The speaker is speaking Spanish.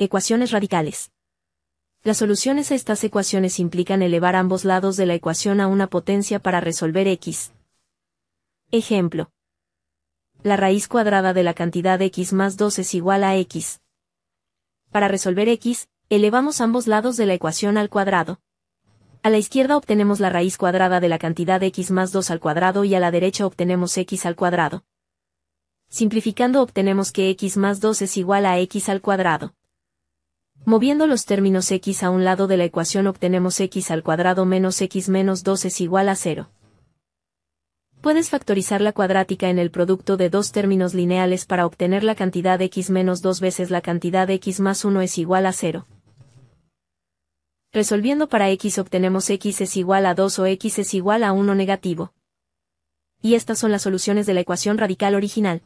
Ecuaciones radicales. Las soluciones a estas ecuaciones implican elevar ambos lados de la ecuación a una potencia para resolver x. Ejemplo. La raíz cuadrada de la cantidad x más 2 es igual a x. Para resolver x, elevamos ambos lados de la ecuación al cuadrado. A la izquierda obtenemos la raíz cuadrada de la cantidad x más 2 al cuadrado y a la derecha obtenemos x al cuadrado. Simplificando obtenemos que x más 2 es igual a x al cuadrado. Moviendo los términos x a un lado de la ecuación obtenemos x al cuadrado menos x menos 2 es igual a 0. Puedes factorizar la cuadrática en el producto de dos términos lineales para obtener la cantidad x menos 2 veces la cantidad x más 1 es igual a 0. Resolviendo para x obtenemos x es igual a 2 o x es igual a 1 negativo. Y estas son las soluciones de la ecuación radical original.